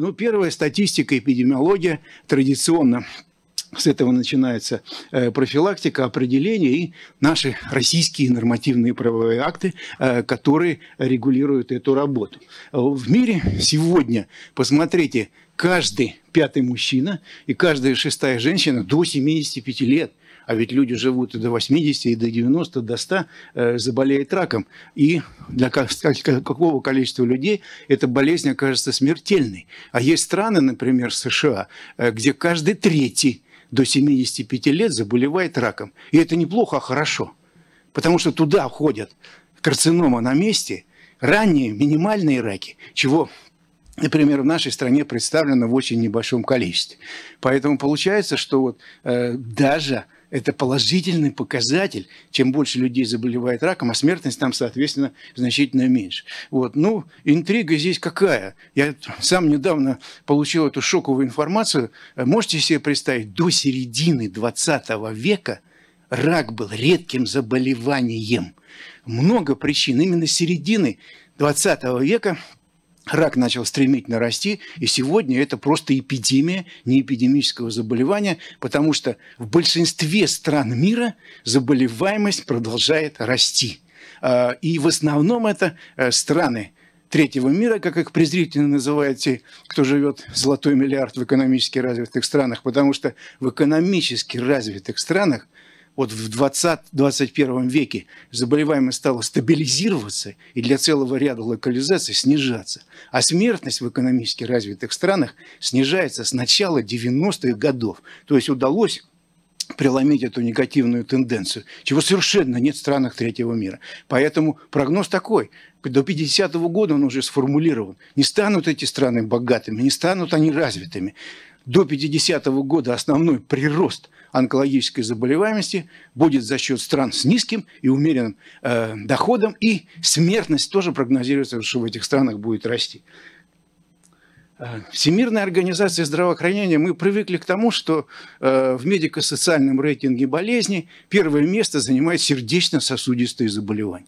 Ну, первая статистика, эпидемиология традиционно с этого начинается э, профилактика, определение и наши российские нормативные правовые акты, э, которые регулируют эту работу. В мире сегодня, посмотрите, каждый пятый мужчина и каждая шестая женщина до 75 лет – а ведь люди живут и до 80, и до 90, до 100, э, заболеют раком. И для как, какого количества людей эта болезнь окажется смертельной. А есть страны, например, США, э, где каждый третий до 75 лет заболевает раком. И это неплохо, а хорошо. Потому что туда ходят карцинома на месте, ранние минимальные раки, чего например, в нашей стране представлено в очень небольшом количестве. Поэтому получается, что вот э, даже это положительный показатель. Чем больше людей заболевает раком, а смертность там, соответственно, значительно меньше. Вот. Ну, интрига здесь какая? Я сам недавно получил эту шоковую информацию. Можете себе представить, до середины 20 века рак был редким заболеванием. Много причин. Именно середины 20 века рак начал стремительно расти, и сегодня это просто эпидемия неэпидемического заболевания, потому что в большинстве стран мира заболеваемость продолжает расти. А, и в основном это э, страны третьего мира, как их презрительно называют те, кто живет золотой миллиард в экономически развитых странах, потому что в экономически развитых странах вот в 20-21 веке заболеваемость стала стабилизироваться и для целого ряда локализаций снижаться. А смертность в экономически развитых странах снижается с начала 90-х годов. То есть удалось преломить эту негативную тенденцию, чего совершенно нет в странах третьего мира. Поэтому прогноз такой. До 50 -го года он уже сформулирован. Не станут эти страны богатыми, не станут они развитыми. До 50 -го года основной прирост – онкологической заболеваемости будет за счет стран с низким и умеренным э, доходом, и смертность тоже прогнозируется, что в этих странах будет расти. Э, Всемирная организация здравоохранения, мы привыкли к тому, что э, в медико-социальном рейтинге болезней первое место занимает сердечно-сосудистые заболевания.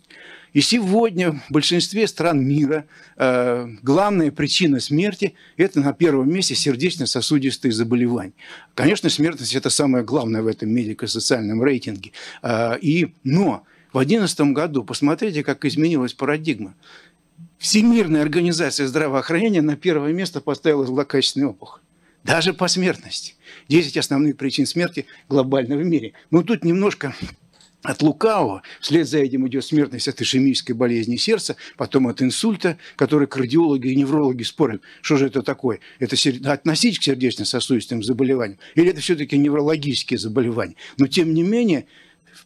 И сегодня в большинстве стран мира э, главная причина смерти – это на первом месте сердечно-сосудистые заболевания. Конечно, смертность – это самое главное в этом медико-социальном рейтинге. Э, и, но в 2011 году, посмотрите, как изменилась парадигма. Всемирная организация здравоохранения на первое место поставила злокачественный опухоль. Даже по смертности. 10 основных причин смерти глобально в мире. Но ну, тут немножко от лукавого. Вслед за этим идет смертность от ишемической болезни сердца, потом от инсульта, который кардиологи и неврологи спорят, что же это такое. Это относить к сердечно-сосудистым заболеваниям или это все-таки неврологические заболевания. Но тем не менее,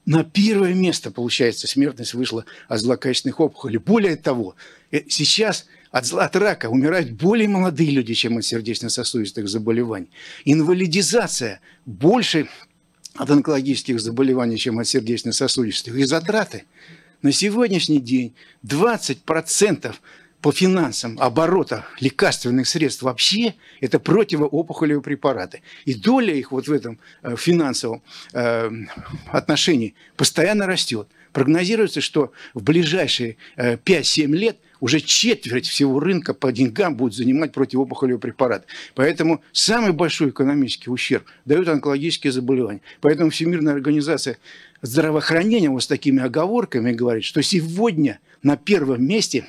на первое место, получается, смертность вышла от злокачественных опухолей. Более того, э, сейчас от, от рака умирают более молодые люди, чем от сердечно-сосудистых заболеваний. Инвалидизация больше от онкологических заболеваний, чем от сердечно-сосудистых, и затраты. На сегодняшний день 20% по финансам оборота лекарственных средств вообще это противоопухолевые препараты. И доля их вот в этом э, финансовом э, отношении постоянно растет. Прогнозируется, что в ближайшие 5-7 э, лет уже четверть всего рынка по деньгам будет занимать противоопухолевые препарат, Поэтому самый большой экономический ущерб дают онкологические заболевания. Поэтому Всемирная организация здравоохранения вот с такими оговорками говорит, что сегодня на первом месте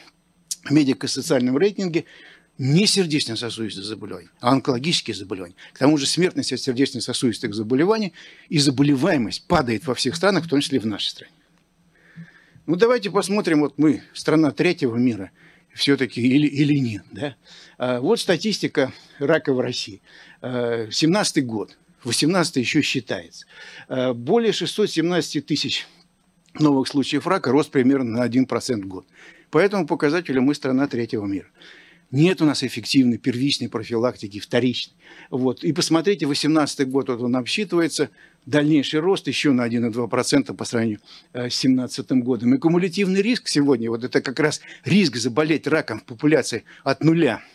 в медико-социальном рейтинге не сердечно сосудистые заболевания, а онкологические заболевания. К тому же смертность от сердечно-сосудистых заболеваний и заболеваемость падает во всех странах, в том числе и в нашей стране. Ну, давайте посмотрим, вот мы, страна третьего мира, все-таки или, или нет. Да? А, вот статистика рака в России. А, 17-й год, 18 еще считается. А, более 617 тысяч новых случаев рака, рост примерно на 1% в год. По этому показателю мы страна третьего мира. Нет у нас эффективной первичной профилактики, вторичной. Вот. И посмотрите, 18 год вот он обсчитывается – дальнейший рост еще на 1,2% по сравнению э, с 2017 годом. И кумулятивный риск сегодня, вот это как раз риск заболеть раком в популяции от нуля –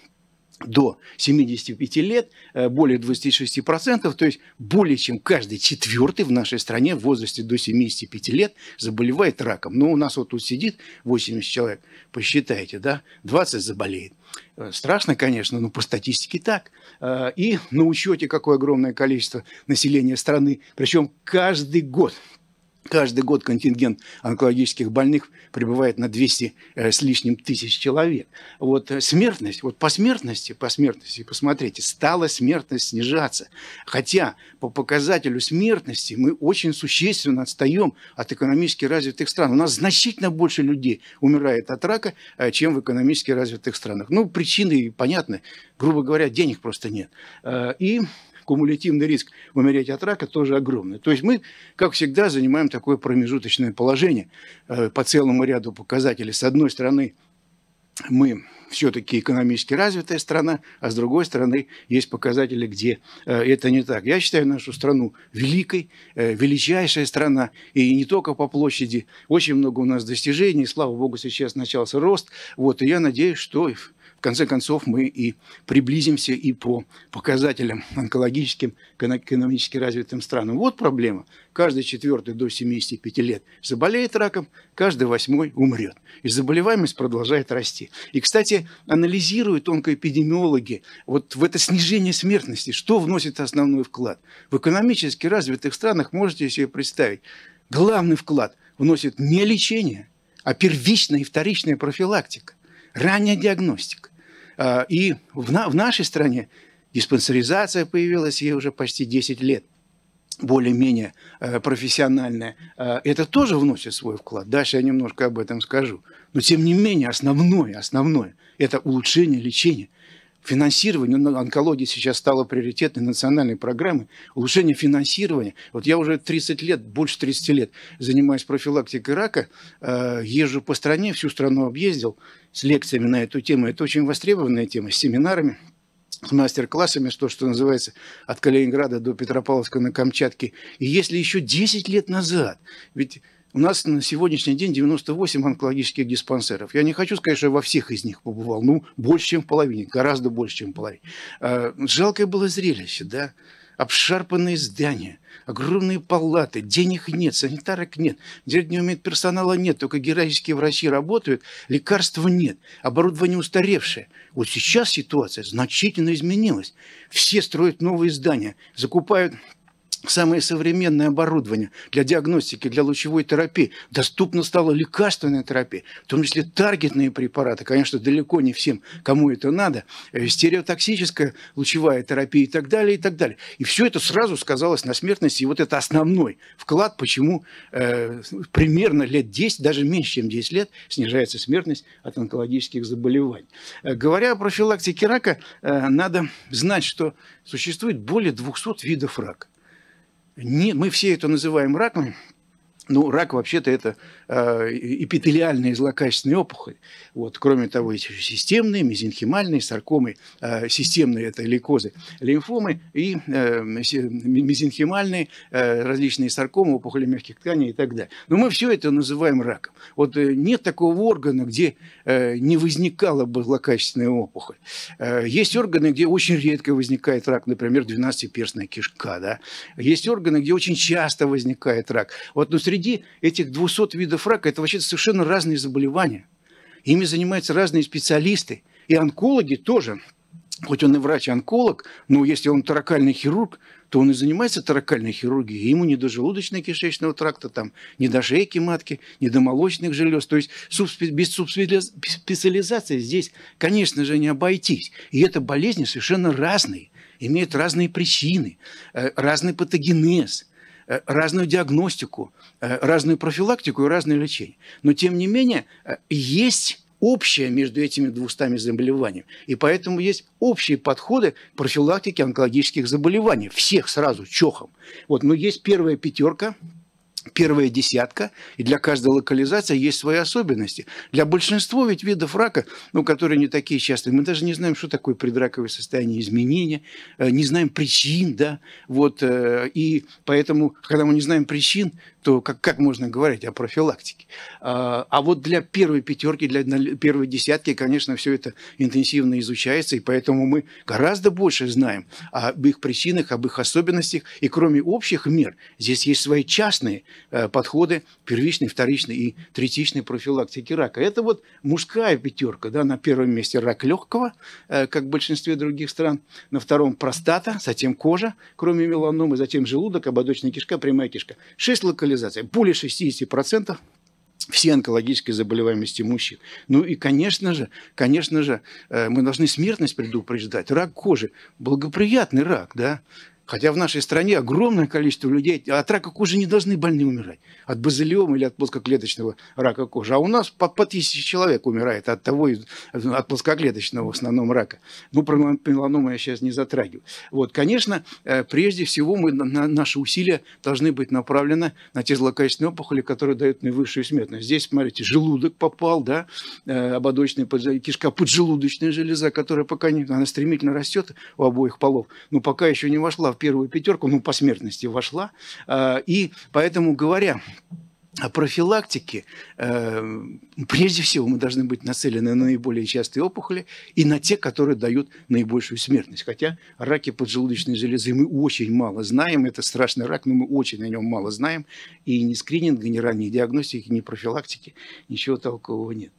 до 75 лет э, более 26%, то есть более чем каждый четвертый в нашей стране в возрасте до 75 лет заболевает раком. Но ну, у нас вот тут сидит 80 человек, посчитайте, да, 20 заболеет. Э, страшно, конечно, но по статистике так. Э, и на учете какое огромное количество населения страны, причем каждый год – Каждый год контингент онкологических больных прибывает на 200 э, с лишним тысяч человек. Вот э, смертность, вот по смертности, по смертности, посмотрите, стала смертность снижаться. Хотя по показателю смертности мы очень существенно отстаем от экономически развитых стран. У нас значительно больше людей умирает от рака, э, чем в экономически развитых странах. Ну, причины понятны. Грубо говоря, денег просто нет. И кумулятивный риск умереть от рака тоже огромный. То есть мы, как всегда, занимаем такое промежуточное положение э, по целому ряду показателей. С одной стороны, мы все-таки экономически развитая страна, а с другой стороны есть показатели, где э, это не так. Я считаю нашу страну великой, э, величайшая страна, и не только по площади. Очень много у нас достижений, слава богу, сейчас начался рост. Вот, и я надеюсь, что в конце концов, мы и приблизимся и по показателям онкологическим к экономически развитым странам. Вот проблема. Каждый четвертый до 75 лет заболеет раком, каждый восьмой умрет. И заболеваемость продолжает расти. И, кстати, анализируют онкоэпидемиологи вот в это снижение смертности, что вносит основной вклад. В экономически развитых странах можете себе представить, главный вклад вносит не лечение, а первичная и вторичная профилактика, ранняя диагностика. А, и в, на, в нашей стране диспансеризация появилась ей уже почти 10 лет более-менее а, профессиональная, а, это тоже вносит свой вклад. Дальше я немножко об этом скажу. Но тем не менее основное, основное – это улучшение лечения – финансирование, ну, онкология сейчас стала приоритетной национальной программой, улучшение финансирования. Вот я уже 30 лет, больше 30 лет занимаюсь профилактикой рака, э, езжу по стране, всю страну объездил с лекциями на эту тему. Это очень востребованная тема, с семинарами с мастер-классами, что, что называется, от Калининграда до Петропавловска на Камчатке. И если еще 10 лет назад, ведь у нас на сегодняшний день 98 онкологических диспансеров. Я не хочу сказать, что я во всех из них побывал. Ну, больше, чем в половине. Гораздо больше, чем в половине. А, жалкое было зрелище, да? Обшарпанные здания, огромные палаты, денег нет, санитарок нет, медперсонала персонала нет, только героические врачи работают, лекарства нет, оборудование устаревшее. Вот сейчас ситуация значительно изменилась. Все строят новые здания, закупают самое современное оборудование для диагностики, для лучевой терапии. доступно стало лекарственная терапия, в том числе таргетные препараты. Конечно, далеко не всем, кому это надо. Э, стереотоксическая лучевая терапия и так далее, и так далее. И все это сразу сказалось на смертности. И вот это основной вклад, почему э, примерно лет 10, даже меньше, чем 10 лет, снижается смертность от онкологических заболеваний. Э, говоря о профилактике рака, э, надо знать, что существует более 200 видов рака. Не, мы все это называем раком. Ну, рак вообще-то это Э, эпителиальные злокачественные опухоли. Вот, кроме того, есть системные, мезенхимальные, саркомы, э, системные – это лейкозы, лимфомы, и э, мезенхимальные различные саркомы, опухоли мягких тканей и так далее. Но мы все это называем раком. Вот нет такого органа, где не возникала бы злокачественная опухоль. Есть органы, где очень редко возникает рак, например, 12-перстная кишка. Да? Есть органы, где очень часто возникает рак. Вот, но среди этих 200 видов видов рака – это вообще совершенно разные заболевания. Ими занимаются разные специалисты. И онкологи тоже. Хоть он и врач-онколог, но если он таракальный хирург, то он и занимается таракальной хирургией. Ему не до желудочно-кишечного тракта, там, не до шейки матки, не до молочных желез. То есть без специализации здесь, конечно же, не обойтись. И это болезни совершенно разные, имеют разные причины, э, разный патогенез – Э, разную диагностику, э, разную профилактику и разное лечение. Но, тем не менее, э, есть общее между этими двумстами заболеваниями. И поэтому есть общие подходы профилактики онкологических заболеваний. Всех сразу, чохом. Вот, но есть первая пятерка – первая десятка, и для каждой локализации есть свои особенности. Для большинства ведь видов рака, ну, которые не такие частые, мы даже не знаем, что такое предраковое состояние изменения, э, не знаем причин, да, вот, э, и поэтому, когда мы не знаем причин, то как, как можно говорить о профилактике? А, а вот для первой пятерки, для первой десятки, конечно, все это интенсивно изучается, и поэтому мы гораздо больше знаем об их причинах, об их особенностях. И кроме общих мер, здесь есть свои частные э, подходы первичной, вторичной и третичной профилактики рака. Это вот мужская пятерка, да, на первом месте рак легкого, э, как в большинстве других стран, на втором простата, затем кожа, кроме меланомы, затем желудок, ободочная кишка, прямая кишка. Шесть локализаций реализация. Более 60% все онкологические заболеваемости мужчин. Ну и, конечно же, конечно же, э, мы должны смертность предупреждать. Рак кожи – благоприятный рак, да? Хотя в нашей стране огромное количество людей от рака кожи не должны больны умирать. От базилиома или от плоскоклеточного рака кожи. А у нас по, по тысяче человек умирает от того, от плоскоклеточного в основном рака. Ну, про меланому я сейчас не затрагиваю. Вот, конечно, э, прежде всего мы, на, наши усилия должны быть направлены на те злокачественные опухоли, которые дают наивысшую смертность. Здесь, смотрите, желудок попал, да, э, ободочная кишка, поджелудочная железа, которая пока не, она стремительно растет у обоих полов, но пока еще не вошла в первую пятерку, ну, по смертности вошла. А, и поэтому, говоря о профилактике, э, прежде всего, мы должны быть нацелены на наиболее частые опухоли и на те, которые дают наибольшую смертность. Хотя раки поджелудочной железы мы очень мало знаем. Это страшный рак, но мы очень о нем мало знаем. И ни скрининга, ни ранней диагностики, ни профилактики, ничего толкового нет.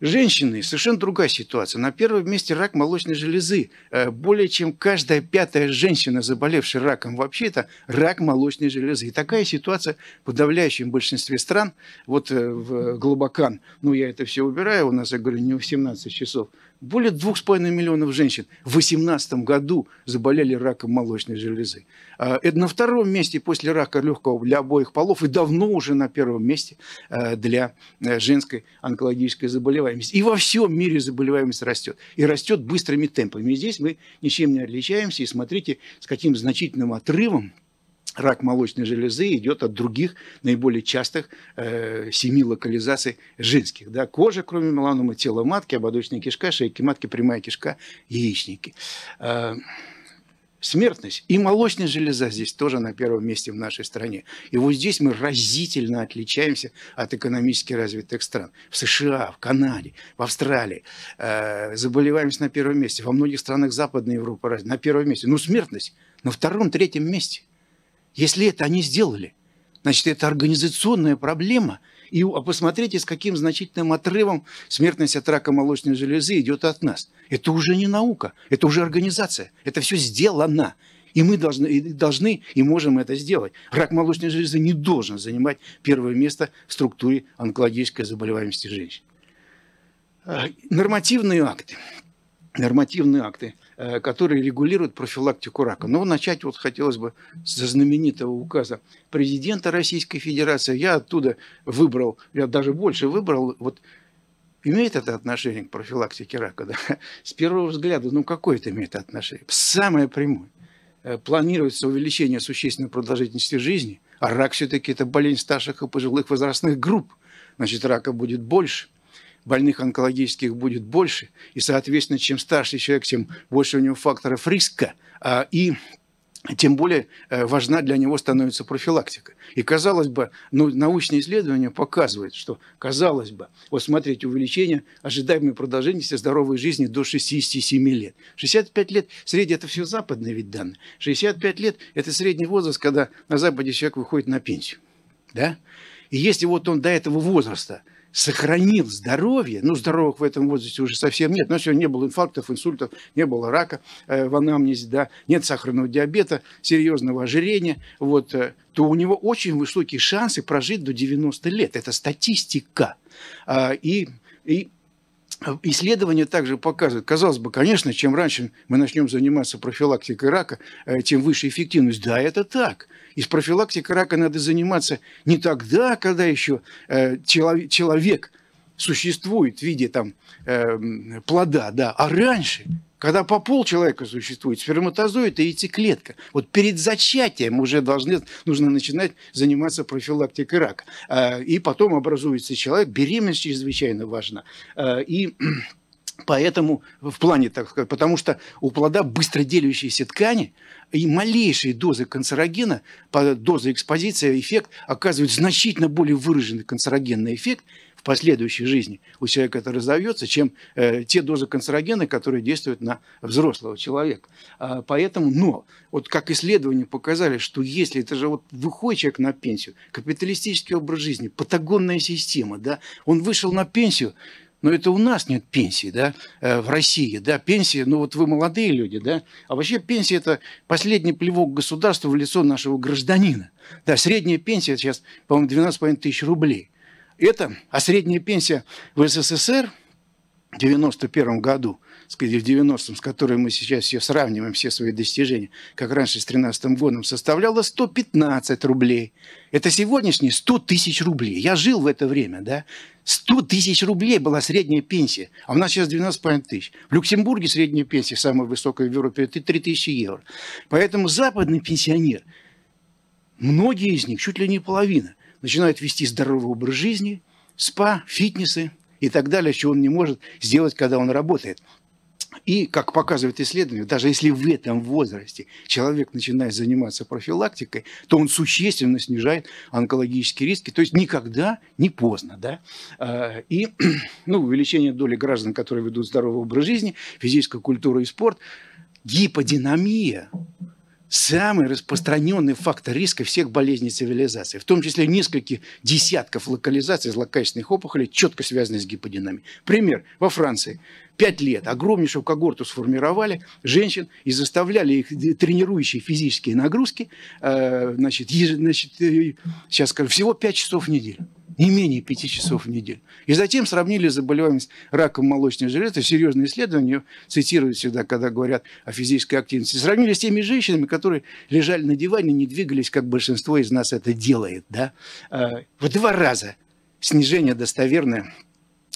Женщины совершенно другая ситуация. На первом месте рак молочной железы. Э, более чем каждая пятая женщина, заболевшая раком, вообще это рак молочной железы. И такая ситуация в подавляющем большинстве стран. Вот э, в Глубокан, ну я это все убираю, у нас, я говорю, не в 17 часов, более 2,5 миллионов женщин в 2018 году заболели раком молочной железы. А, это на втором месте после рака легкого для обоих полов и давно уже на первом месте а, для э, женской онкологической заболеваемости. И во всем мире заболеваемость растет. И растет быстрыми темпами. И здесь мы ничем не отличаемся. И смотрите, с каким значительным отрывом рак молочной железы идет от других наиболее частых э, семи локализаций женских. Да? Кожа, кроме меланомы, тело матки, ободочная кишка, шейки матки, прямая кишка, яичники. Э, смертность и молочная железа здесь тоже на первом месте в нашей стране. И вот здесь мы разительно отличаемся от экономически развитых стран. В США, в Канаде, в Австралии э, заболеваемость на первом месте. Во многих странах Западной Европы на первом месте. Ну, смертность на втором, третьем месте. Если это они сделали, значит, это организационная проблема. И а посмотрите, с каким значительным отрывом смертность от рака молочной железы идет от нас. Это уже не наука, это уже организация. Это все сделано. И мы должны и, должны и можем это сделать. Рак молочной железы не должен занимать первое место в структуре онкологической заболеваемости женщин. Э, нормативные акты. Нормативные акты – Э, который регулирует профилактику рака. Но начать вот хотелось бы со знаменитого указа президента Российской Федерации. Я оттуда выбрал, я даже больше выбрал, вот имеет это отношение к профилактике рака? Да? С первого взгляда, ну какое это имеет отношение? Самое прямое. Э, планируется увеличение существенной продолжительности жизни, а рак все-таки это болезнь старших и пожилых возрастных групп. Значит, рака будет больше больных онкологических будет больше, и, соответственно, чем старше человек, тем больше у него факторов риска, а, и тем более э, важна для него становится профилактика. И казалось бы, ну, научные исследования показывают, что, казалось бы, вот смотрите, увеличение ожидаемой продолжительности здоровой жизни до 67 лет. 65 лет, средний это все западные ведь данные, 65 лет – это средний возраст, когда на Западе человек выходит на пенсию. Да? И если вот он до этого возраста – сохранил здоровье, ну, здоровых в этом возрасте уже совсем нет, но сегодня не было инфарктов, инсультов, не было рака э, в анамнезе, да, нет сахарного диабета, серьезного ожирения, вот, э, то у него очень высокие шансы прожить до 90 лет. Это статистика. Э, и, и Исследования также показывают, казалось бы, конечно, чем раньше мы начнем заниматься профилактикой рака, э, тем выше эффективность. Да, это так. И с профилактикой рака надо заниматься не тогда, когда еще э, человек существует в виде там, э, плода, да, а раньше – когда по пол человека существует, сперматозоид и яйцеклетка. Вот перед зачатием уже должны, нужно начинать заниматься профилактикой рака. А, и потом образуется человек. Беременность чрезвычайно важна. А, и Поэтому в плане, так сказать, потому что у плода быстро делющиеся ткани и малейшие дозы канцерогена, доза экспозиции, эффект оказывает значительно более выраженный канцерогенный эффект, последующей жизни у человека это разовьется, чем э, те дозы канцерогена, которые действуют на взрослого человека. А, поэтому, но, вот как исследования показали, что если это же вот выходит человек на пенсию, капиталистический образ жизни, патагонная система, да, он вышел на пенсию, но это у нас нет пенсии, да, э, в России, да, пенсия, ну вот вы молодые люди, да, а вообще пенсия – это последний плевок государства в лицо нашего гражданина. Да, средняя пенсия сейчас, по-моему, 12,5 тысяч рублей. Это, а средняя пенсия в СССР в 91 году, сказать, в 90-м, с которой мы сейчас все сравниваем, все свои достижения, как раньше с 13 годом, составляла 115 рублей. Это сегодняшние 100 тысяч рублей. Я жил в это время, да? 100 тысяч рублей была средняя пенсия, а у нас сейчас 12,5 тысяч. В Люксембурге средняя пенсия, самая высокая в Европе, это 3 тысячи евро. Поэтому западный пенсионер, многие из них, чуть ли не половина, начинает вести здоровый образ жизни, спа, фитнесы и так далее, чего он не может сделать, когда он работает. И, как показывает исследование, даже если в этом возрасте человек начинает заниматься профилактикой, то он существенно снижает онкологические риски. То есть никогда не поздно. Да? А, и ну, увеличение доли граждан, которые ведут здоровый образ жизни, физическую культуру и спорт, гиподинамия самый распространенный фактор риска всех болезней цивилизации, в том числе нескольких десятков локализаций злокачественных опухолей, четко связанных с гиподинамией. Пример. Во Франции пять лет огромнейшую когорту сформировали женщин и заставляли их тренирующие физические нагрузки, э, значит, значит э, сейчас скажу, всего пять часов в неделю не менее 5 часов в неделю. И затем сравнили заболеваемость раком молочной железы, серьезные исследования, цитируют всегда, когда говорят о физической активности, сравнили с теми женщинами, которые лежали на диване, не двигались, как большинство из нас это делает. Да? Э, в два раза снижение достоверное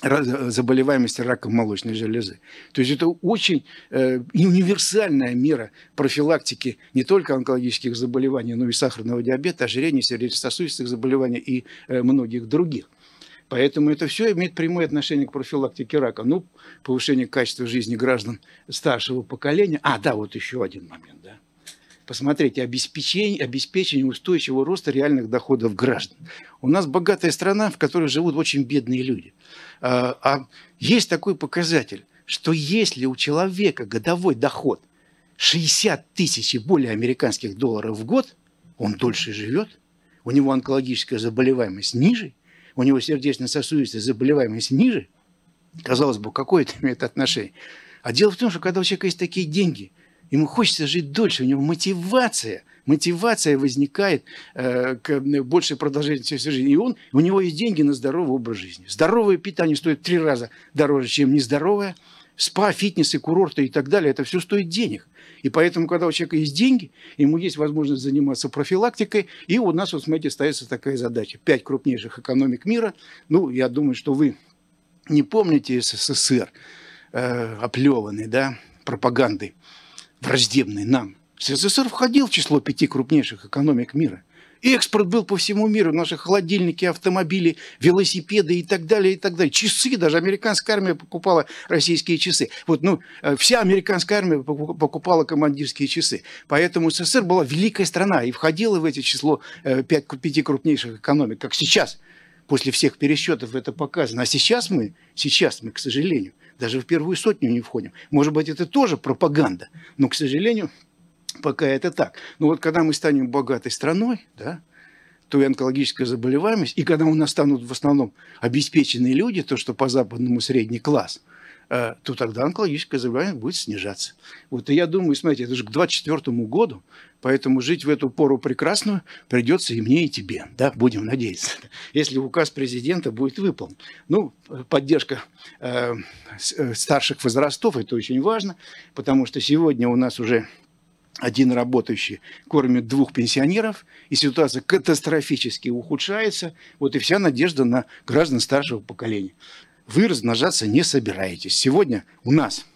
заболеваемости раком молочной железы. То есть это очень э, универсальная мера профилактики не только онкологических заболеваний, но и сахарного диабета, ожирения, сердечно-сосудистых заболеваний и э, многих других. Поэтому это все имеет прямое отношение к профилактике рака. Ну, повышение качества жизни граждан старшего поколения. А, да, вот еще один момент, да. Посмотрите, обеспечение, обеспечение устойчивого роста реальных доходов граждан. У нас богатая страна, в которой живут очень бедные люди. Э, а есть такой показатель, что если у человека годовой доход 60 тысяч и более американских долларов в год, он дольше живет, у него онкологическая заболеваемость ниже, у него сердечно-сосудистая заболеваемость ниже. Казалось бы, какое это имеет отношение? А дело в том, что когда у человека есть такие деньги – Ему хочется жить дольше, у него мотивация. Мотивация возникает э, к большей продолжительности жизни. И он, у него есть деньги на здоровый образ жизни. Здоровое питание стоит в три раза дороже, чем нездоровое. Спа, фитнесы, курорты и так далее, это все стоит денег. И поэтому, когда у человека есть деньги, ему есть возможность заниматься профилактикой. И у нас, вот смотрите, остается такая задача. Пять крупнейших экономик мира. Ну, я думаю, что вы не помните СССР э, оплеванный, да, пропагандой враждебный нам. СССР входил в число пяти крупнейших экономик мира. Экспорт был по всему миру. Наши холодильники, автомобили, велосипеды и так далее, и так далее. Часы, даже американская армия покупала российские часы. Вот, ну, э, вся американская армия покупала командирские часы. Поэтому СССР была великая страна и входила в это число э, пять, пяти крупнейших экономик, как сейчас. После всех пересчетов это показано. А сейчас мы, сейчас мы, к сожалению, даже в первую сотню не входим. Может быть, это тоже пропаганда, но, к сожалению, пока это так. Но вот когда мы станем богатой страной, да, то и онкологическая заболеваемость, и когда у нас станут в основном обеспеченные люди, то, что по западному средний класс – Э, то тогда онкологическая заболеваемость будет снижаться. Вот и я думаю, смотрите, это же к 2024 году, поэтому жить в эту пору прекрасную придется и мне, и тебе, да, будем надеяться, если указ президента будет выполнен. Ну, поддержка э, э, старших возрастов, это очень важно, потому что сегодня у нас уже один работающий кормит двух пенсионеров, и ситуация катастрофически ухудшается. Вот и вся надежда на граждан старшего поколения вы размножаться не собираетесь. Сегодня у нас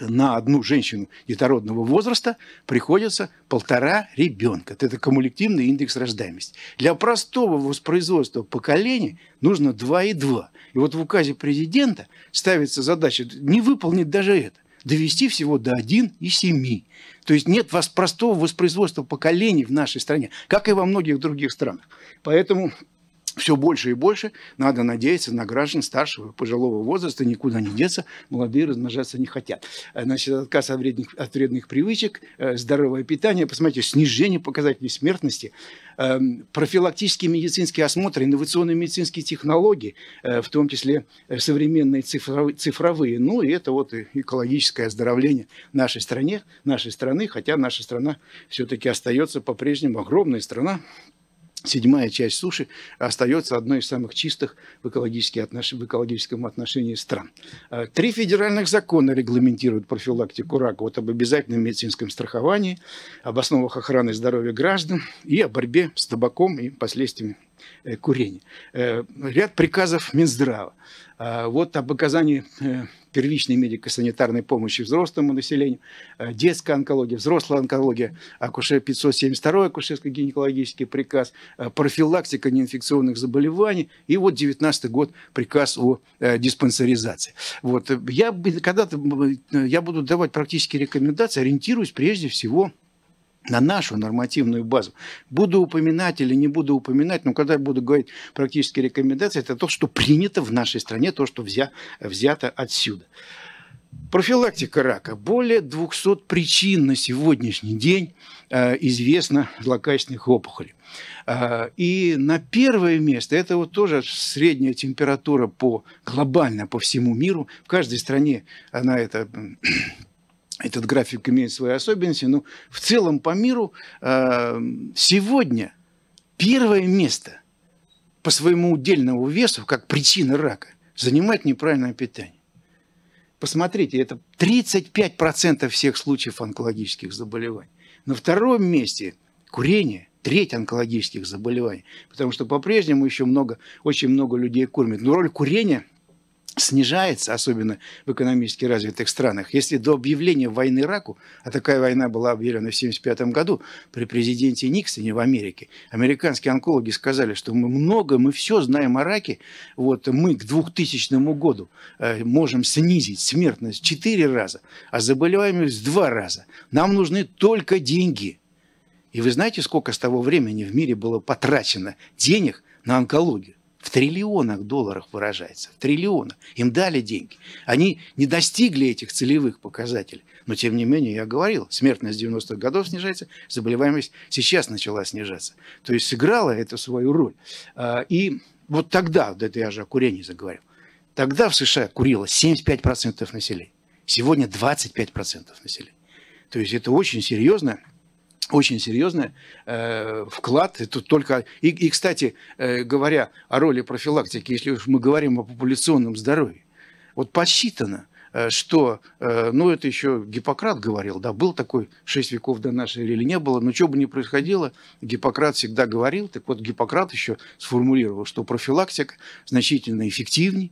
на одну женщину детородного возраста приходится полтора ребенка. Это кумулятивный индекс рождаемости. Для простого воспроизводства поколений нужно 2,2. И вот в указе президента ставится задача не выполнить даже это довести всего до 1,7. То есть нет вас простого воспроизводства поколений в нашей стране, как и во многих других странах. Поэтому все больше и больше надо надеяться на граждан старшего пожилого возраста, никуда не деться, молодые размножаться не хотят. Э, значит, отказ от вредных, от вредных привычек, э, здоровое питание, посмотрите, снижение показателей смертности, эм, профилактические медицинские осмотры, инновационные медицинские технологии, э, в том числе современные цифровые, ну и это вот экологическое оздоровление нашей стране, нашей страны, хотя наша страна все-таки остается по-прежнему огромной страна, седьмая часть суши остается одной из самых чистых в, отнош... в экологическом отношении стран. А, три федеральных закона регламентируют профилактику рака. Вот об обязательном медицинском страховании, об основах охраны здоровья граждан и о борьбе с табаком и последствиями э, курения. Э, ряд приказов Минздрава. А, вот об оказании э, первичной медико-санитарной помощи взрослому населению, э, детская онкология, взрослая онкология, акушер 572 акушерско гинекологический приказ, э, профилактика неинфекционных заболеваний и вот 19 год приказ о э, диспансеризации. Вот. Я когда-то я буду давать практические рекомендации, ориентируюсь прежде всего на нашу нормативную базу. Буду упоминать или не буду упоминать, но когда я буду говорить практически рекомендации, это то, что принято в нашей стране, то, что взя, взято отсюда. Профилактика рака. Более 200 причин на сегодняшний день э, известно злокачественных опухолей. Э, и на первое место, это вот тоже средняя температура по, глобально по всему миру, в каждой стране она это этот график имеет свои особенности, но в целом по миру э, сегодня первое место по своему удельному весу, как причина рака, занимает неправильное питание. Посмотрите, это 35% всех случаев онкологических заболеваний. На втором месте курение, треть онкологических заболеваний, потому что по-прежнему еще много, очень много людей кормит. Но роль курения – снижается, особенно в экономически развитых странах. Если до объявления войны раку, а такая война была объявлена в 1975 году при президенте Никсоне в Америке, американские онкологи сказали, что мы много, мы все знаем о раке, вот мы к 2000 году э, можем снизить смертность в 4 раза, а заболеваемость в 2 раза. Нам нужны только деньги. И вы знаете, сколько с того времени в мире было потрачено денег на онкологию? в триллионах долларов выражается, в триллионах. Им дали деньги. Они не достигли этих целевых показателей. Но, тем не менее, я говорил, смертность 90-х годов снижается, заболеваемость сейчас начала снижаться. То есть сыграла это свою роль. А, и вот тогда, да это я же о курении заговорил, тогда в США курило 75% населения. Сегодня 25% населения. То есть это очень серьезно очень серьезный э, вклад. Это только... И, и, кстати, э, говоря о роли профилактики, если уж мы говорим о популяционном здоровье, вот подсчитано, э, что, э, ну, это еще Гиппократ говорил, да, был такой 6 веков до нашей или не было, но что бы ни происходило, Гиппократ всегда говорил, так вот Гиппократ еще сформулировал, что профилактика значительно эффективнее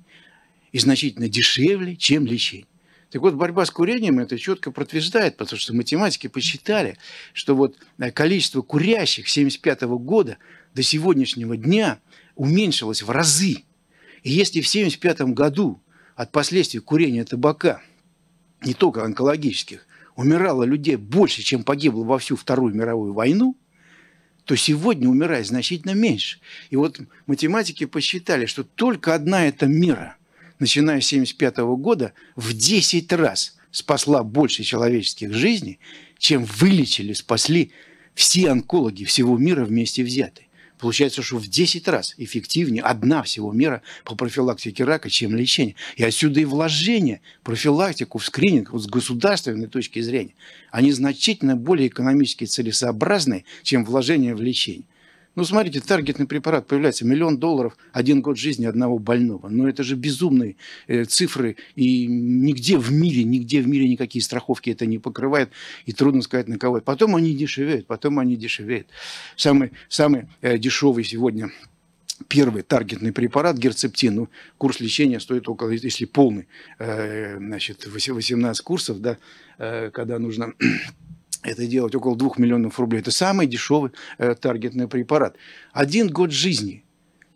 и значительно дешевле, чем лечение. Так вот, борьба с курением это четко подтверждает, потому что математики посчитали, что вот э, количество курящих с 1975 года до сегодняшнего дня уменьшилось в разы. И если в 1975 году от последствий курения табака, не только онкологических, умирало людей больше, чем погибло во всю Вторую мировую войну, то сегодня умирает значительно меньше. И вот математики посчитали, что только одна эта мера – начиная с 1975 года, в 10 раз спасла больше человеческих жизней, чем вылечили, спасли все онкологи всего мира вместе взятые. Получается, что в 10 раз эффективнее одна всего мира по профилактике рака, чем лечение. И отсюда и вложение профилактику в скрининг вот с государственной точки зрения. Они значительно более экономически целесообразны, чем вложение в лечение. Ну, смотрите, таргетный препарат появляется, миллион долларов, один год жизни одного больного. Но это же безумные э, цифры, и нигде в мире, нигде в мире никакие страховки это не покрывает и трудно сказать на кого. Потом они дешевеют, потом они дешевеют. Самый, самый э, дешевый сегодня первый таргетный препарат герцептин, ну, курс лечения стоит около, если полный, э, значит, 18 курсов, да, э, когда нужно это делать около 2 миллионов рублей. Это самый дешевый э, таргетный препарат. Один год жизни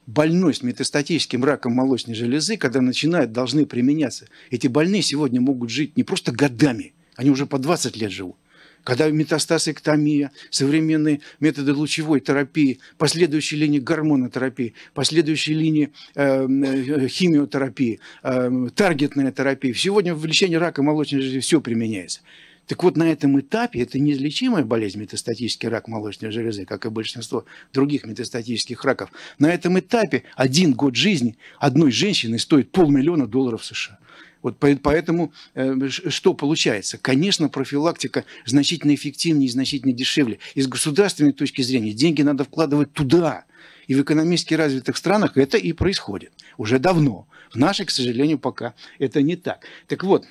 больной с метастатическим раком молочной железы, когда начинают, должны применяться. Эти больные сегодня могут жить не просто годами, они уже по 20 лет живут. Когда метастазэктомия, современные методы лучевой терапии, последующие линии гормонотерапии, последующие линии э, э, химиотерапии, э, таргетная терапия. Сегодня в лечении рака молочной железы все применяется. Так вот, на этом этапе это неизлечимая болезнь, метастатический рак молочной железы, как и большинство других метастатических раков. На этом этапе один год жизни одной женщины стоит полмиллиона долларов США. Вот поэтому э, что получается? Конечно, профилактика значительно эффективнее и значительно дешевле. И с государственной точки зрения деньги надо вкладывать туда. И в экономически развитых странах это и происходит уже давно. В нашей, к сожалению, пока это не так. Так вот,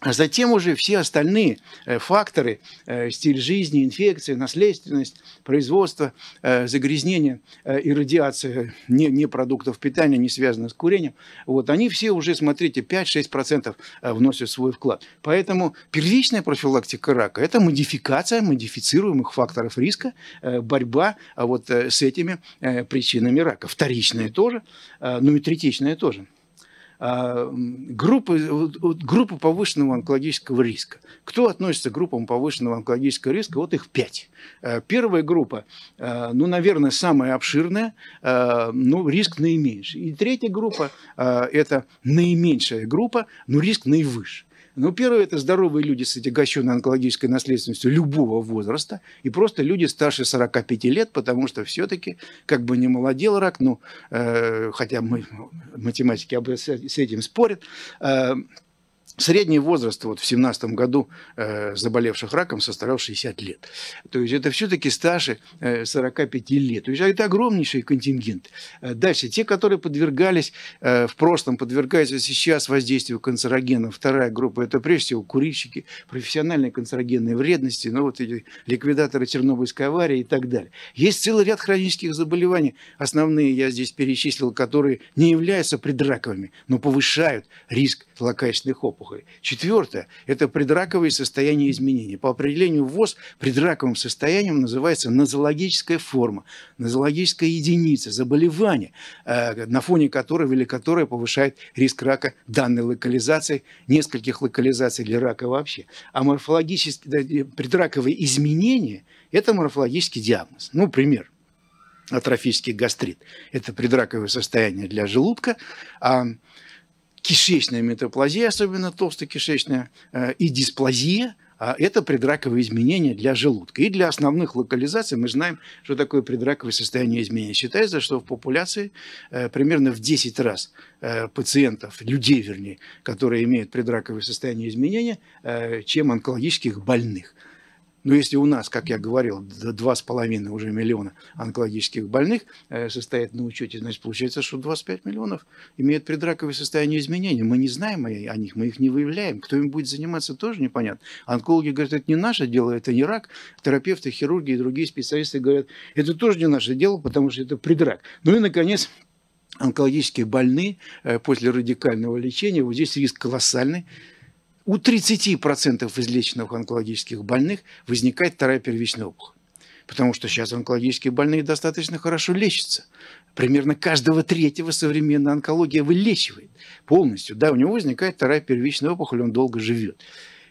а затем уже все остальные э, факторы, э, стиль жизни, инфекции, наследственность, производство, э, загрязнение и радиация не, не продуктов питания, не связанных с курением, вот, они все уже, смотрите, 5-6% вносят свой вклад. Поэтому первичная профилактика рака – это модификация модифицируемых факторов риска, борьба а вот с этими причинами рака. Вторичная тоже, ну и третичная тоже. А, группы, группы повышенного онкологического риска. Кто относится к группам повышенного онкологического риска? Вот их пять. Э, первая группа, э, ну, наверное, самая обширная, э, но ну, риск наименьший. И третья группа – это наименьшая группа, но риск наивысший ну, первое – это здоровые люди с отягощенной онкологической наследственностью любого возраста и просто люди старше 45 лет, потому что все-таки, как бы не молодел рак, ну, э, хотя мы, математики об, с этим спорят, э, Средний возраст вот в 17 году э, заболевших раком составлял 60 лет. То есть это все-таки стажи э, 45 лет. То есть а это огромнейший контингент. Э, дальше, те, которые подвергались э, в прошлом, подвергаются сейчас воздействию канцерогенов. Вторая группа – это прежде всего курильщики, профессиональные канцерогенные вредности, ну вот эти ликвидаторы Чернобыльской аварии и так далее. Есть целый ряд хронических заболеваний. Основные я здесь перечислил, которые не являются предраковыми, но повышают риск локальных опухолей плохо. Четвертое – это предраковые состояния изменений. По определению ВОЗ предраковым состоянием называется нозологическая форма, нозологическая единица, заболевание, э, на фоне которой или которое повышает риск рака данной локализации, нескольких локализаций для рака вообще. А морфологические, предраковые изменения – это морфологический диагноз. Ну, пример – атрофический гастрит. Это предраковое состояние для желудка. А кишечная метаплазия, особенно толстая кишечная э, и дисплазия, а, это предраковые изменения для желудка. И для основных локализаций мы знаем, что такое предраковое состояние изменения. Считается, что в популяции э, примерно в 10 раз э, пациентов, людей вернее, которые имеют предраковое состояние изменения, чем онкологических больных. Но ну, если у нас, как я говорил, два с половиной уже миллиона онкологических больных э, состоят на учете, значит, получается, что 25 миллионов имеют предраковое состояние изменений. Мы не знаем о них, мы их не выявляем. Кто им будет заниматься, тоже непонятно. Онкологи говорят, это не наше дело, это не рак. Терапевты, хирурги и другие специалисты говорят, это тоже не наше дело, потому что это предрак. Ну и, наконец, онкологические больные э, после радикального лечения. Вот здесь риск колоссальный у 30% излеченных онкологических больных возникает вторая первичная опухоль. Потому что сейчас онкологические больные достаточно хорошо лечатся. Примерно каждого третьего современная онкология вылечивает полностью. Да, у него возникает вторая первичная опухоль, он долго живет.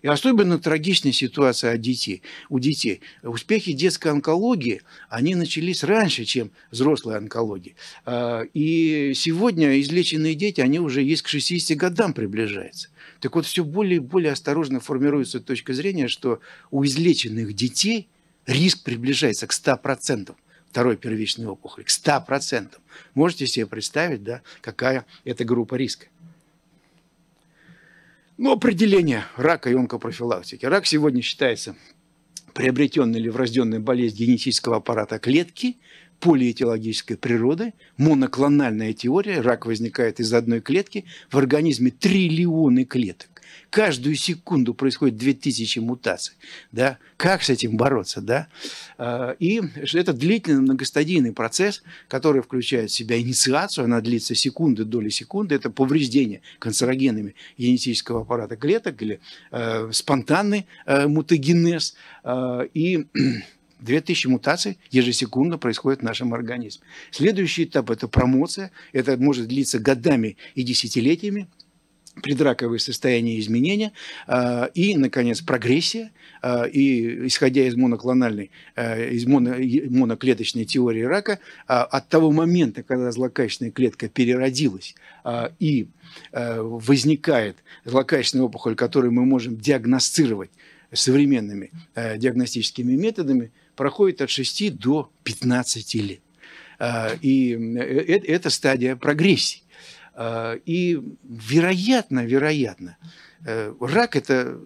И особенно трагичная ситуация у детей. у детей. Успехи детской онкологии, они начались раньше, чем взрослой онкологии. А, и сегодня излеченные дети, они уже есть к 60 годам приближаются. Так вот, все более и более осторожно формируется точка зрения, что у излеченных детей риск приближается к 100% второй первичной опухоли, к 100%. Можете себе представить, да, какая это группа риска. Ну, определение рака и онкопрофилактики. Рак сегодня считается приобретенной или врожденной болезнь генетического аппарата клетки, полиэтиологической природы, моноклональная теория, рак возникает из одной клетки, в организме триллионы клеток. Каждую секунду происходит 2000 мутаций. Да? Как с этим бороться? Да? А, и это длительный многостадийный процесс, который включает в себя инициацию, она длится секунды, доли секунды. Это повреждение канцерогенами генетического аппарата клеток или э, спонтанный э, мутагенез. Э, и 2000 мутаций ежесекундно происходит в нашем организме. Следующий этап – это промоция. Это может длиться годами и десятилетиями предраковые состояния изменения э, и, наконец, прогрессия. Э, и, исходя из моноклональной, э, из моно, моноклеточной теории рака, от того момента, когда злокачественная клетка переродилась и возникает злокачественная опухоль, которую мы можем диагностировать современными диагностическими методами, проходит от 6 до 15 лет. И это стадия прогрессии. Э, и вероятно, вероятно, э, рак – это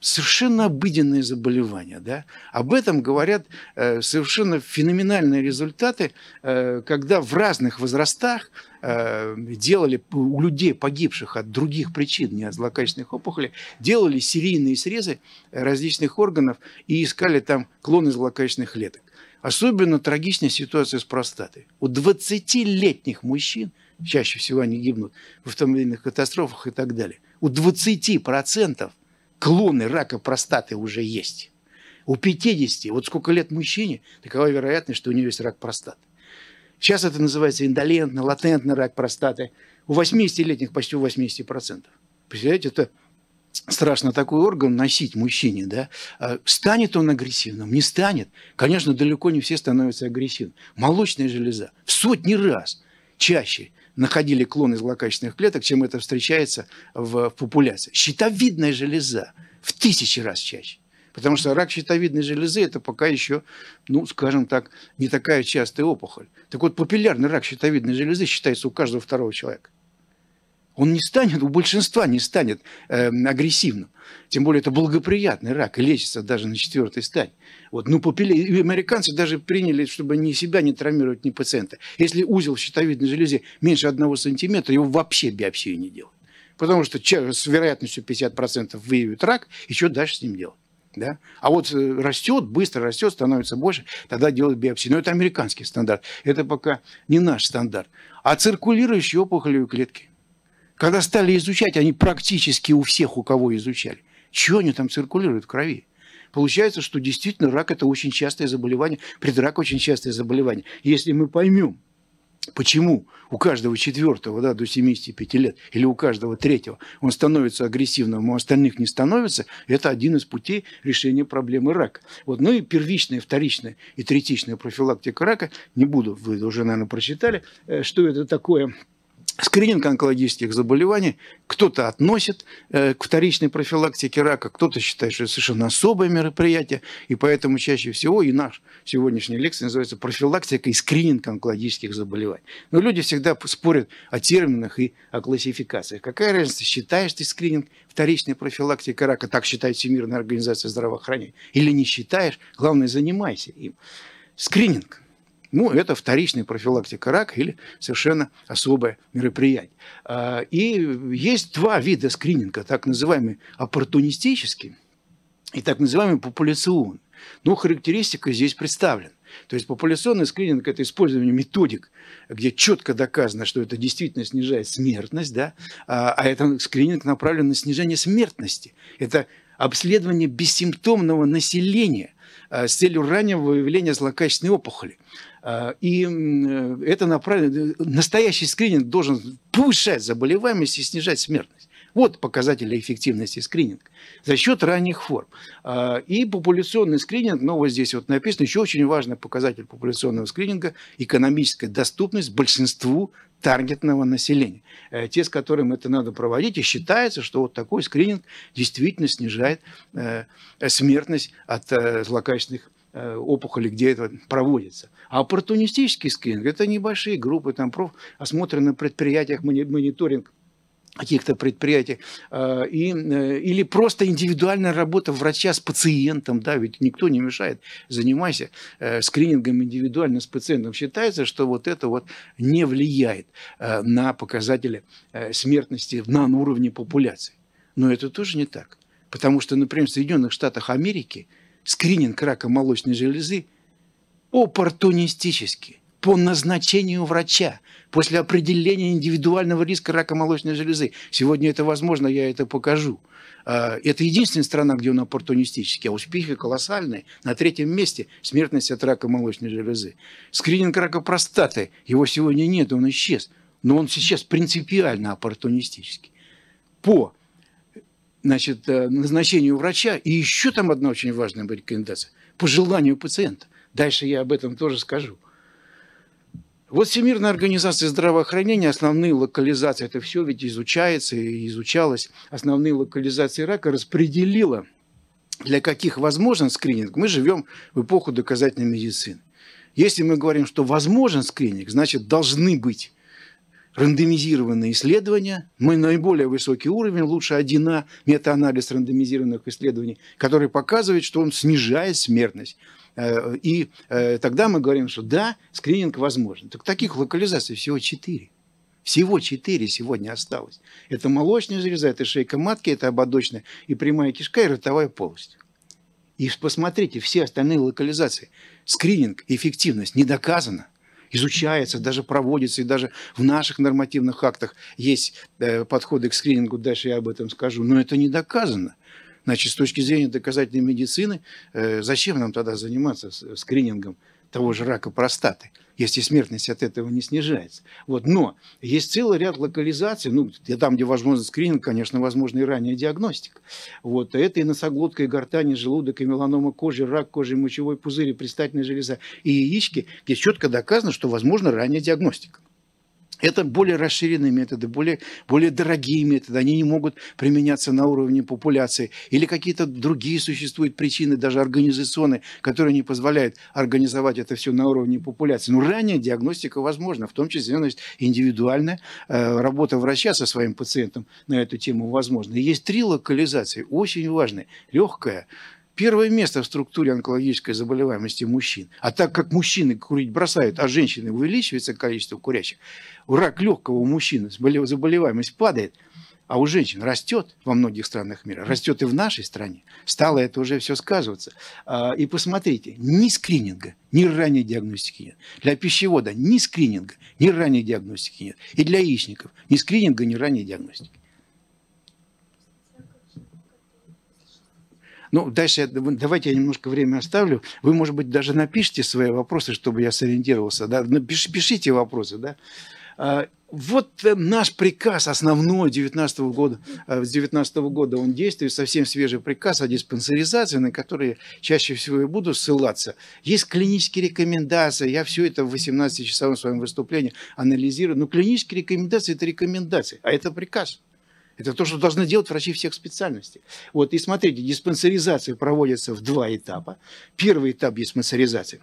совершенно обыденное заболевание. Да? Об этом говорят э, совершенно феноменальные результаты, когда в разных возрастах делали у людей, погибших от других причин, не от злокачественных опухолей, делали серийные срезы различных органов и искали там клоны злокачественных клеток. Особенно трагичная ситуация с простатой. У 20-летних мужчин – чаще всего они гибнут в автомобильных катастрофах и так далее. У 20% клоны рака простаты уже есть. У 50, вот сколько лет мужчине, такова вероятность, что у него есть рак простаты. Сейчас это называется индолентный, латентный рак простаты. У 80-летних почти у 80%. Представляете, это страшно такой орган носить мужчине, да? А станет он агрессивным? Не станет. Конечно, далеко не все становятся агрессивными. Молочная железа в сотни раз – чаще находили клоны злокачественных клеток, чем это встречается в, популяции. Щитовидная железа в тысячи раз чаще. Потому что рак щитовидной железы это пока еще, ну, скажем так, не такая частая опухоль. Так вот, популярный рак щитовидной железы считается у каждого второго человека он не станет, у большинства не станет э, агрессивным. Тем более это благоприятный рак, и лечится даже на четвертой стадии. Вот, ну, попили И американцы даже приняли, чтобы ни себя не травмировать, ни пациента. Если узел щитовидной железы меньше одного сантиметра, его вообще биопсию не делают. Потому что с вероятностью 50% выявят рак, и что дальше с ним делать? Да? А вот э, растет, быстро растет, становится больше, тогда делают биопсию. Но это американский стандарт. Это пока не наш стандарт. А циркулирующие опухолевые клетки – когда стали изучать, они практически у всех, у кого изучали. Чего они там циркулируют в крови? Получается, что действительно рак – это очень частое заболевание, предрак – очень частое заболевание. Если мы поймем, Почему у каждого четвертого да, до 75 лет или у каждого третьего он становится агрессивным, а у остальных не становится, это один из путей решения проблемы рака. Вот. Ну и первичная, вторичная и третичная профилактика рака, не буду, вы уже, наверное, прочитали, э, что это такое – Скрининг онкологических заболеваний кто-то относит э, к вторичной профилактике рака, кто-то считает, что это совершенно особое мероприятие, и поэтому чаще всего и наш сегодняшний лекция называется «Профилактика и скрининг онкологических заболеваний». Но люди всегда спорят о терминах и о классификациях. Какая разница, считаешь ты скрининг вторичной профилактики рака, так считает Всемирная организация здравоохранения, или не считаешь, главное, занимайся им. Скрининг – ну, это вторичная профилактика рака или совершенно особое мероприятие. А, и есть два вида скрининга, так называемый оппортунистический и так называемый популяционный. Ну, характеристика здесь представлена. То есть популяционный скрининг – это использование методик, где четко доказано, что это действительно снижает смертность, да? а, а это скрининг направлен на снижение смертности. Это обследование бессимптомного населения а, с целью раннего выявления злокачественной опухоли. А, и э, это направлено... Э, настоящий скрининг должен повышать заболеваемость и снижать смертность. Вот показатели эффективности скрининга за счет ранних форм. А, и популяционный скрининг, ну вот здесь вот написано, еще очень важный показатель популяционного скрининга – экономическая доступность большинству таргетного населения. Э, те, с которым это надо проводить, и считается, что вот такой скрининг действительно снижает смертность от злокачественных опухолей, где это проводится. А оппортунистический скрининг – это небольшие группы, там, проф, осмотры на предприятиях, мониторинг каких-то предприятий, э, и, э, или просто индивидуальная работа врача с пациентом, да, ведь никто не мешает, занимайся э, скринингом индивидуально с пациентом. Считается, что вот это вот не влияет на показатели смертности на уровне популяции. Но это тоже не так. Потому что, например, в Соединенных Штатах Америки скрининг рака молочной железы – оппортунистически, по назначению врача, после определения индивидуального риска рака молочной железы. Сегодня это возможно, я это покажу. А, это единственная страна, где он оппортунистический, а успехи колоссальные. На третьем месте смертность от рака молочной железы. Скрининг рака простаты, его сегодня нет, он исчез. Но он сейчас принципиально оппортунистический. По значит, э, назначению врача и еще там одна очень важная рекомендация – по желанию пациента – Дальше я об этом тоже скажу. Вот Всемирная организация здравоохранения, основные локализации, это все ведь изучается и изучалось, основные локализации рака распределила, для каких возможен скрининг. Мы живем в эпоху доказательной медицины. Если мы говорим, что возможен скрининг, значит должны быть рандомизированные исследования, мы наиболее высокий уровень, лучше 1А, метаанализ рандомизированных исследований, который показывает, что он снижает смертность. Э, и э, тогда мы говорим, что да, скрининг возможен. Так таких локализаций всего четыре. Всего четыре сегодня осталось. Это молочная железа, это шейка матки, это ободочная и прямая кишка, и ротовая полость. И посмотрите, все остальные локализации. Скрининг, эффективность не доказана. Изучается, даже проводится, и даже в наших нормативных актах есть э, подходы к скринингу, дальше я об этом скажу, но это не доказано. Значит, с точки зрения доказательной медицины, э, зачем нам тогда заниматься э, скринингом того же рака простаты, если смертность от этого не снижается. Вот. Но есть целый ряд локализаций, ну, там, где возможен скрининг, конечно, возможна и ранняя диагностика. Вот. А это и носоглотка, и гортань, и желудок, и меланома кожи, рак кожи, мочевой пузырь, и предстательная железа, и яички, где четко доказано, что возможна ранняя диагностика. Это более расширенные методы, более, более дорогие методы. Они не могут применяться на уровне популяции. Или какие-то другие существуют причины, даже организационные, которые не позволяют организовать это все на уровне популяции. Но ну, ранняя диагностика возможна, в том числе значит, ну, индивидуальная э, работа врача со своим пациентом на эту тему возможна. И есть три локализации, очень важные. Легкая, первое место в структуре онкологической заболеваемости мужчин. А так как мужчины курить бросают, а женщины увеличивается количество курящих, рак легкого у мужчин, заболеваемость падает, а у женщин растет во многих странах мира, растет и в нашей стране. Стало это уже все сказываться. А, и посмотрите, ни скрининга, ни ранней диагностики нет. Для пищевода ни скрининга, ни ранней диагностики нет. И для яичников ни скрининга, ни ранней диагностики. Ну, дальше давайте я немножко время оставлю. Вы, может быть, даже напишите свои вопросы, чтобы я сориентировался. Да? Ну, пиш, пишите вопросы, да. А, вот э, наш приказ основной 19 -го года, 19 э, -го года, он действует, совсем свежий приказ о диспансеризации, на который чаще всего и буду ссылаться. Есть клинические рекомендации, я все это в 18-часовом своем выступлении анализирую, но клинические рекомендации – это рекомендации, а это приказ – это то, что должны делать врачи всех специальностей. Вот, и смотрите, диспансеризация проводится в два этапа. Первый этап диспансеризации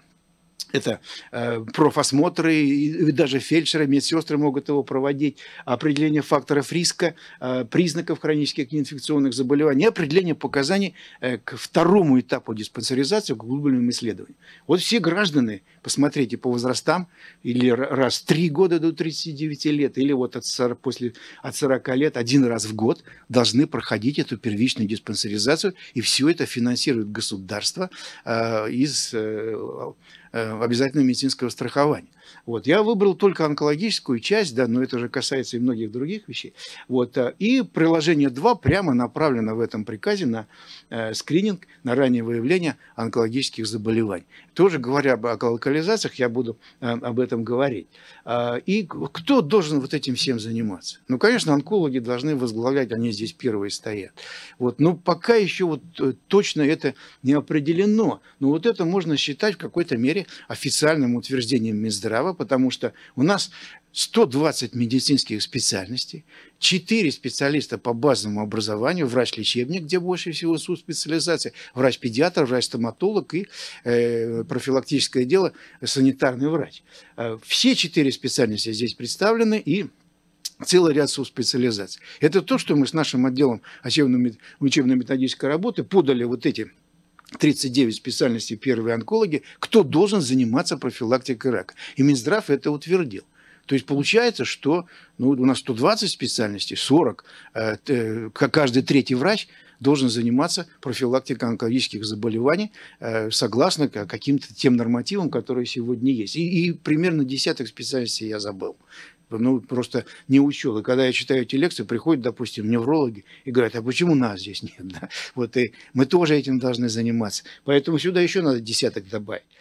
это э, профосмотры, и даже фельдшеры, медсестры могут его проводить, определение факторов риска, э, признаков хронических неинфекционных заболеваний, определение показаний э, к второму этапу диспансеризации, к глубинным исследованиям. Вот все граждане Посмотрите по возрастам, или раз в 3 года до 39 лет, или вот от 40, после, от 40 лет один раз в год должны проходить эту первичную диспансеризацию, и все это финансирует государство а, э, из а, э, обязательного медицинского страхования. Вот. Я выбрал только онкологическую часть, да, но это же касается и многих других вещей. Вот. Э, и приложение 2 прямо направлено в этом приказе на э, скрининг, на раннее выявление онкологических заболеваний. Тоже говоря об локализациях, я буду э, об этом говорить. А, и кто должен вот этим всем заниматься? Ну, конечно, онкологи должны возглавлять, они здесь первые стоят. Вот. Но пока еще вот э, точно это не определено. Но вот это можно считать в какой-то мере официальным утверждением Минздрава, потому что у нас 120 медицинских специальностей, 4 специалиста по базовому образованию, врач-лечебник, где больше всего специализация, врач-педиатр, врач-стоматолог и э, профилактическое дело санитарный врач. Э, все четыре специальности здесь представлены и целый ряд субспециализаций. Это то, что мы с нашим отделом учебно-методической работы подали вот эти 39 специальностей первые онкологи, кто должен заниматься профилактикой рака. И Минздрав это утвердил. То есть получается, что ну, у нас 120 специальностей, 40, э, э каждый третий врач должен заниматься профилактикой онкологических заболеваний э, согласно каким-то тем нормативам, которые сегодня есть. И, и примерно десяток специальностей я забыл ну, просто не учел. И когда я читаю эти лекции, приходят, допустим, неврологи и говорят, а почему нас здесь нет? Да? Вот и мы тоже этим должны заниматься. Поэтому сюда еще надо десяток добавить.